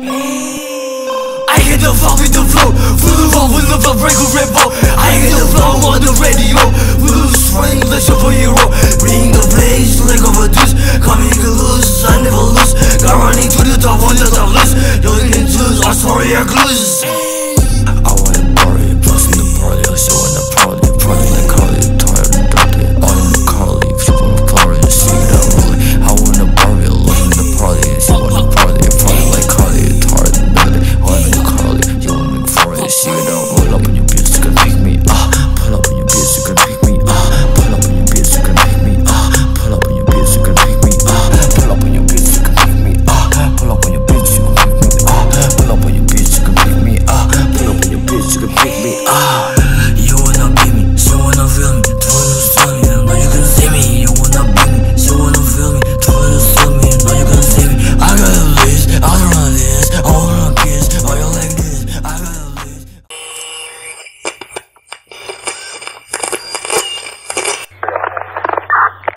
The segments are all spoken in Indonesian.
I hit the floor with the flow, with the wall with the flow, break a red I hit the flow on the radio, with the swing like superhero. Bring the place like of a deuce, coming loose, I never lose. Got running to the top, on the top list. Don't get loose, I'm I'm clueless.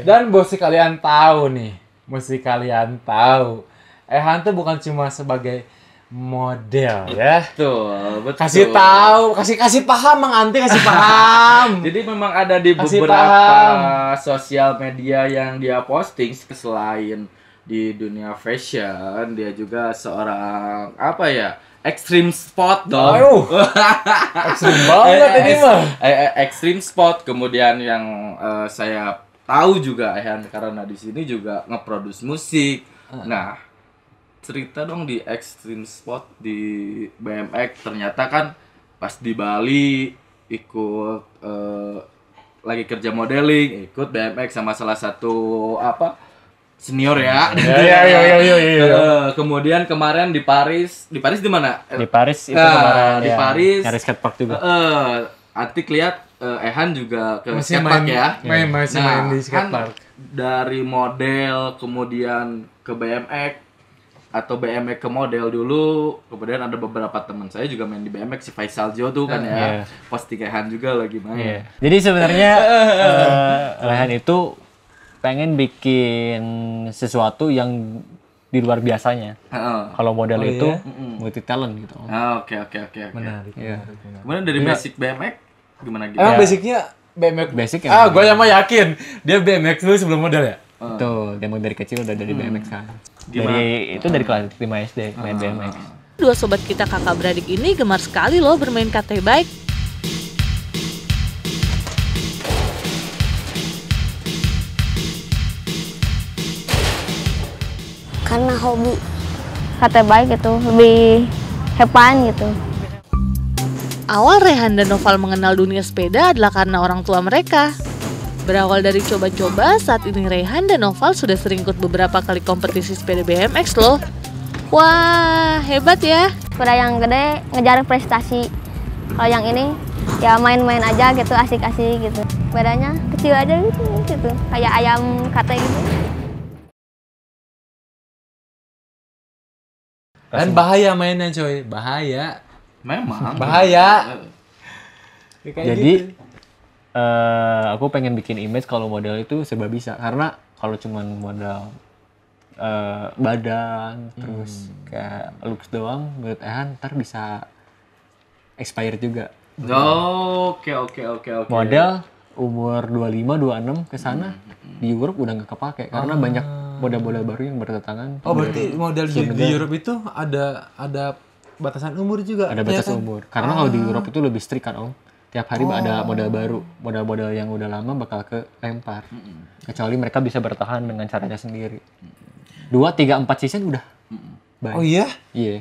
Dan mesti kalian tahu nih, mesti kalian tahu. eh hantu bukan cuma sebagai model ya. Betul, betul. Kasih tahu, kasih kasih paham Mang Anti kasih paham. Jadi memang ada di kasih beberapa paham. sosial media yang dia posting selain di dunia fashion, dia juga seorang apa ya? Extreme spot dong. Aduh. Extreme banget eh, ini eh, mah. Eh, extreme spot kemudian yang uh, saya tahu juga Ehan karena di sini juga ngeproduce musik. Hmm. Nah, cerita dong di Extreme Spot di BMX ternyata kan pas di Bali ikut uh, lagi kerja modeling, ikut BMX sama salah satu apa senior ya. Iya iya iya iya. Ya, kemudian kemarin di Paris, di Paris di mana? Di Paris itu nah, kemarin. Di ya, Paris. Nyari skatepark juga. Uh, eh, Antik lihat uh, Ehan juga ke masih skatepark main, ya. Main, masih nah, main di kan skatepark. Kan dari model kemudian ke BMX atau BMX ke model dulu, kemudian ada beberapa teman saya juga main di BMX si Faisal Jo tuh kan uh, ya. Yeah. Pasti Ehan juga lagi main. Yeah. Jadi sebenarnya uh, eh, Ehan itu pengen bikin sesuatu yang di luar biasanya. Oh. Kalau model oh, itu iya? multi talent gitu. Ah, oke oke oke oke. Menarik. Iya. Kemudian dari iya. basic BMX gimana gitu. Emang ya. basicnya BMX. Basic ya. ah, gue sama yakin dia BMX dulu sebelum modal ya. tuh dia mau dari kecil udah dari hmm. BMX kan. Dari itu dari kelas 5 SD main ah. BMX. Dua sobat kita kakak beradik ini gemar sekali loh bermain KT bike. karena hobi kata baik gitu lebih hepan gitu Awal Rehan dan Noval mengenal dunia sepeda adalah karena orang tua mereka. Berawal dari coba-coba, saat ini Rehan dan Noval sudah sering ikut beberapa kali kompetisi sepeda BMX loh. Wah, hebat ya. Sepeda yang gede ngejar prestasi. Kalau yang ini ya main-main aja gitu, asik-asik gitu. Sepedanya kecil aja gitu, gitu. kayak ayam kate gitu. Dan bahaya mainnya coy, bahaya. Memang. Bahaya. Ya, Jadi gitu. uh, aku pengen bikin image kalau model itu serba bisa karena kalau cuma modal uh, eh, badan hmm. terus kayak looks doang menurut Ehan ntar bisa expired juga. Oke oke oke oke. Model umur 25 26 ke sana hmm, hmm, hmm. di Europe udah nggak kepake karena ah. banyak model-model baru yang berdatangan. Oh berarti model di, di Europe itu ada ada batasan umur juga. Ada ya batas kan? umur. Karena ah. kalau di ah. Eropa itu lebih strict kan, Om. Tiap hari oh. ada modal baru, modal modal yang udah lama bakal ke lempar. Mm -mm. Kecuali mereka bisa bertahan dengan caranya sendiri. Dua, tiga, empat season udah. Mm -mm. Oh iya? Iya. Yeah.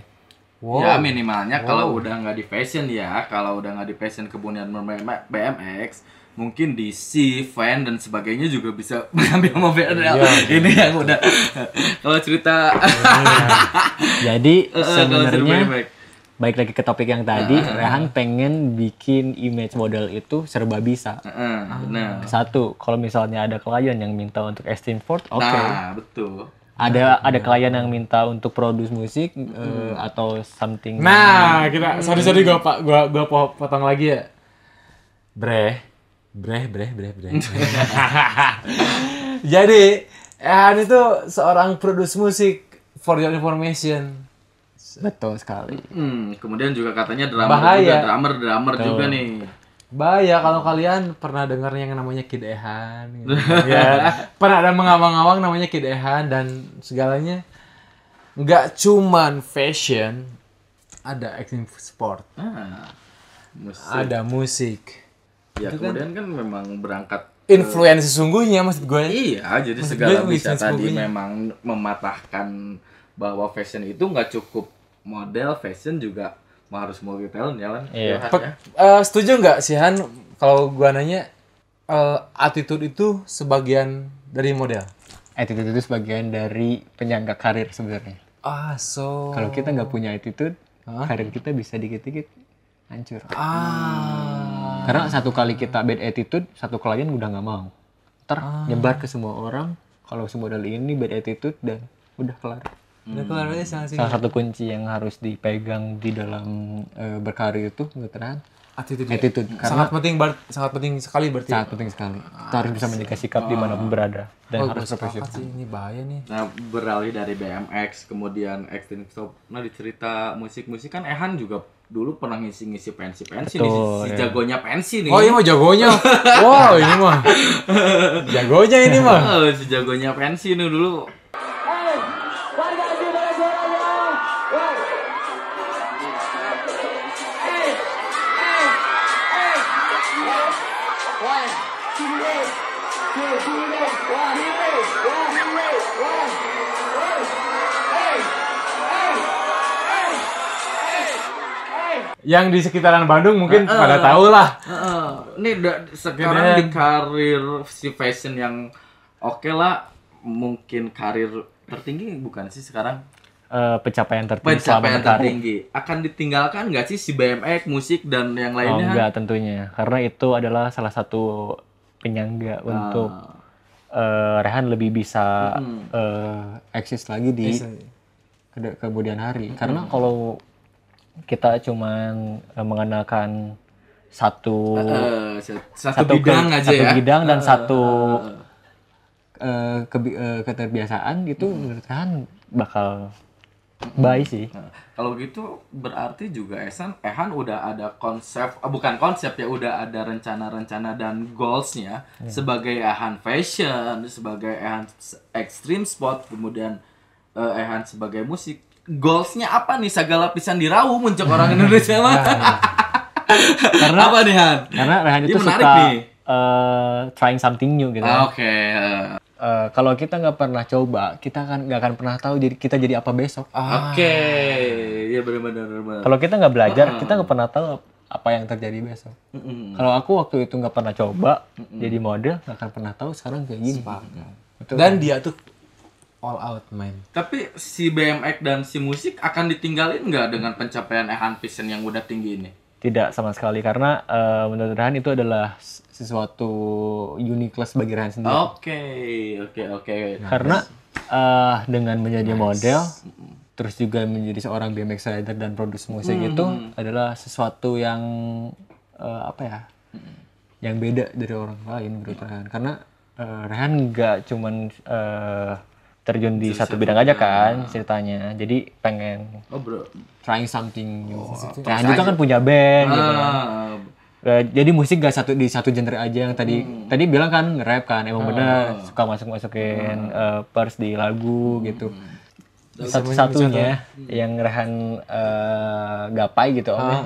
Ya, wow. Ya minimalnya wow. kalau udah nggak di fashion ya, kalau udah nggak di fashion kebunian BMX, mungkin di C, fan dan sebagainya juga bisa mengambil mobil iya, ini yang udah kalau cerita. Oh, iya. Jadi eh, eh, sebenarnya baik lagi ke topik yang tadi, uh, eh, -huh. Rehan pengen bikin image model itu serba bisa. Uh, uh, nah. Satu, kalau misalnya ada klien yang minta untuk Estin Ford, oke. Okay. Nah, betul ada iya, ada iya. klien yang minta untuk produce musik eh, hmm. uh, atau something nah kita sorry sorry gue pak gue gue potong lagi ya breh breh breh breh breh jadi Ehan ya, itu seorang produce musik for your information betul sekali hmm, kemudian juga katanya drama Bahaya. juga drummer drummer betul. juga nih ya kalau kalian pernah dengar yang namanya Kid Ehan. Gitu. ya. Pernah ada mengawang-awang namanya Kid Ehan dan segalanya. Nggak cuman fashion, ada acting sport. Ah, musik. Ada musik. Ya, Itu kan kemudian kan, kan memang berangkat influensi sungguhnya maksud gue. Iya, jadi segala bisa tadi memang mematahkan bahwa fashion itu nggak cukup model, fashion juga mah harus multi talent ya kan iya. ya. Uh, setuju nggak sih Han kalau gua nanya uh, attitude itu sebagian dari model attitude itu sebagian dari penyangga karir sebenarnya ah so kalau kita nggak punya attitude huh? karir kita bisa dikit-dikit hancur ah karena satu kali kita bad attitude satu klien udah nggak mau ter ah. nyebar ke semua orang kalau semua model ini bad attitude dan udah kelar udah hmm. salah, satu kunci yang harus dipegang di dalam uh, berkarir itu beneran attitude, attitude. Ya. sangat penting sangat penting sekali berarti ya? sangat penting sekali ah, harus bisa menjaga sikap oh. di mana pun ah. berada dan oh, harus profesional sih ini bahaya nih nah beralih dari BMX kemudian Extreme Stop nah dicerita musik musik kan Ehan juga dulu pernah ngisi-ngisi pensi-pensi nih, si, si ya. jagonya pensi nih. Oh, iya, mah jagonya. wow, ini mah. jagonya ini mah. Oh, si jagonya pensi nih dulu Yang di sekitaran Bandung mungkin uh, pada tahu lah. Uh, ini Ini sekarang di karir si fashion yang oke okay lah, mungkin karir tertinggi bukan sih sekarang? uh, pencapaian tertinggi pencapaian tertinggi akan ditinggalkan nggak sih si BMX musik dan yang oh, lainnya? Oh, enggak tentunya karena itu adalah salah satu penyangga uh. untuk uh, Rehan lebih bisa hmm. uh, eksis lagi di ke kemudian hari hmm. karena kalau kita cuma uh, mengenalkan satu uh, satu, satu bidang ke, aja satu ya? bidang dan uh, satu uh, uh, ke, uh, keterbiasaan itu uh, menurut Rehan bakal baik sih. Nah, kalau gitu berarti juga Esan Ehan udah ada konsep oh, bukan konsep ya udah ada rencana-rencana dan goalsnya yeah. sebagai Ehan fashion, sebagai Ehan extreme sport kemudian uh, Ehan sebagai musik. Goalsnya apa nih segala pisan dirau muncul orang Indonesia mah. Nah, iya. karena apa nih Han? Karena Ehan itu suka nih. Uh, trying something new gitu. Ah, oke. Okay uh, kalau kita nggak pernah coba, kita kan nggak akan pernah tahu jadi kita jadi apa besok. Ah. Oke, okay. ya benar-benar. Kalau kita nggak belajar, uh kita nggak pernah tahu apa yang terjadi besok. Mm Kalau aku waktu itu nggak pernah coba mm jadi model, nggak akan pernah tahu sekarang kayak gini. Betul. Dan kan? dia tuh all out man. Tapi si BMX dan si musik akan ditinggalin nggak dengan pencapaian Ehan Vision yang udah tinggi ini? Tidak sama sekali karena uh, menurut Rehan itu adalah sesuatu uniqueness bagi Rehan sendiri. Oke, okay, oke, okay, oke. Okay. Nice. Karena uh, dengan menjadi nice. model terus juga menjadi seorang BMX rider dan produs musik hmm. itu adalah sesuatu yang uh, apa ya? Yang beda dari orang lain menurut Rehan karena uh, Rehan nggak cuman uh, terjun di satu bidang aja kan ceritanya jadi pengen oh bro trying something new oh, nah juga kan punya band ah. gitu kan ah. Eh, jadi musik gak satu di satu genre aja yang tadi hmm. tadi bilang kan rap kan emang ah. bener suka masuk masukin ah. uh, eh, pers di lagu hmm. gitu satu-satunya yang ngerahan uh, eh, gapai gitu om ya. ah.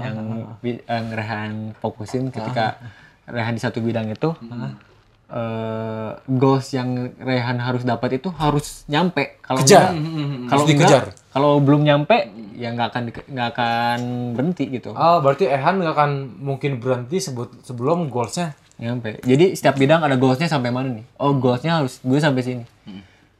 yang, ngerahan fokusin ketika ah. rehan di satu bidang itu ah uh, goals yang Rehan harus dapat itu harus nyampe kalau kejar hmm, hmm, hmm, kalau dikejar kalau belum nyampe ya nggak akan nggak akan berhenti gitu oh berarti Rehan nggak akan mungkin berhenti sebut sebelum goalsnya nyampe jadi setiap bidang ada goalsnya sampai mana nih oh goalsnya harus gue sampai sini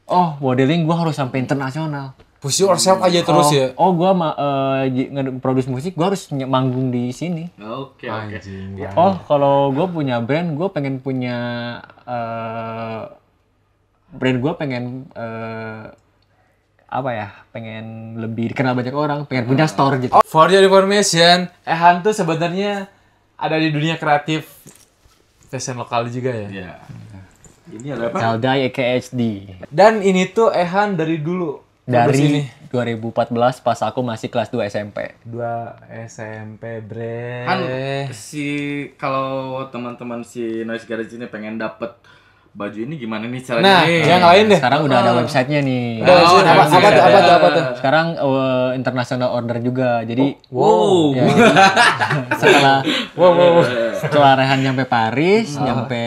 oh modeling gue harus sampai internasional push yourself aja terus oh, ya. Oh, gua ma uh, musik, gua harus manggung di sini. Oke, okay, oke. Okay. Oh, kalau gua punya brand, gua pengen punya uh, brand gua pengen uh, apa ya pengen lebih dikenal banyak orang pengen punya hmm. store gitu oh, for your information Ehan tuh sebenarnya ada di dunia kreatif fashion lokal juga ya yeah. ini adalah apa Caldai EKHD dan ini tuh Ehan dari dulu dari ini. 2014 pas aku masih kelas 2 SMP. 2 SMP bre. Kan si kalau teman-teman si Noise Garage ini pengen dapet baju ini gimana nih caranya nah, nih? yang lain deh. Sekarang udah ada ah. websitenya nih. Oh, oh, apa, apa, tuh, apa, tuh, apa tuh? Sekarang uh, international order juga. Jadi oh. wow. Ya, setelah wow, wow, wow. setelah Rehan nyampe Paris, oh. nyampe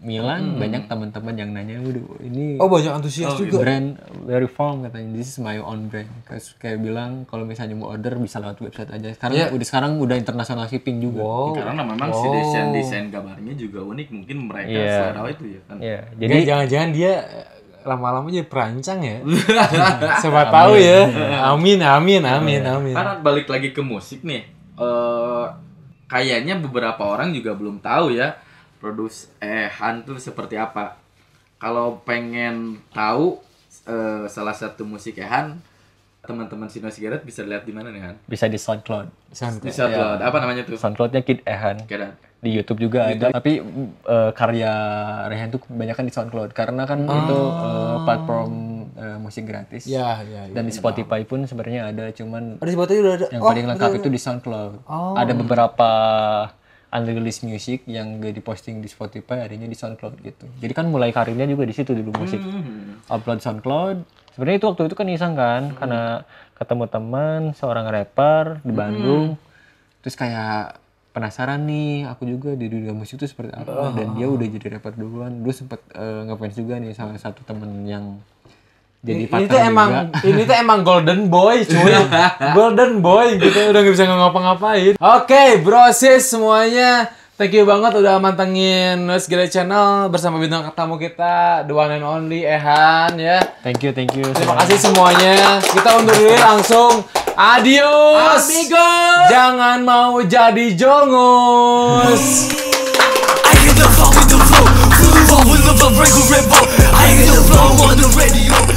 Milan hmm. banyak teman-teman yang nanya waduh ini oh banyak antusias oh, juga brand very firm katanya this is my own brand Terus kayak bilang kalau misalnya mau order bisa lewat website aja sekarang yeah. udah sekarang udah internasional shipping juga wow. Ya, karena memang wow. si desain desain gambarnya juga unik mungkin mereka yeah. selera itu ya kan yeah. jadi jangan-jangan dia eh, lama-lama jadi perancang ya. Siapa tahu ya. Amin, amin, amin, amin. Karena balik lagi ke musik nih. Uh, kayaknya beberapa orang juga belum tahu ya produs eh hantu seperti apa kalau pengen tahu eh, salah satu musik Ehan teman-teman Sino Sigaret bisa lihat di mana nih Han? Bisa di SoundCloud. SoundCloud. Di SoundCloud. Ya. Apa namanya tuh? SoundCloudnya Kid Ehan. Kira. Di YouTube juga YouTube. ada. Tapi uh, karya Rehan tuh kebanyakan di SoundCloud karena kan oh. itu uh, platform uh, musik gratis. Iya, iya. Ya, Dan di iya, iya. Spotify pun sebenarnya ada, cuman. Ada Spotify udah ada. Yang oh, paling lengkap udah, itu di SoundCloud. Oh. Ada beberapa unreleased music yang gak diposting di Spotify adanya di SoundCloud gitu. Jadi kan mulai karirnya juga di situ dulu musik. Hmm. Upload SoundCloud. Sebenarnya itu waktu itu kan iseng kan hmm. karena ketemu teman seorang rapper di Bandung. Hmm. Terus kayak penasaran nih aku juga di dunia musik itu seperti apa oh. dan dia oh. udah jadi rapper duluan. Dulu sempet uh, ngefans juga nih salah satu temen yang jadi ini tuh emang ini tuh emang golden boy cuy golden boy kita gitu. udah gak bisa ngapa-ngapain oke okay, bro semuanya thank you banget udah mantengin Noise Gila Channel bersama bintang tamu kita the one and only Ehan ya thank you thank you terima kasih semuanya kita undur diri langsung adios amigos jangan mau jadi jongos I hear the flow on the radio.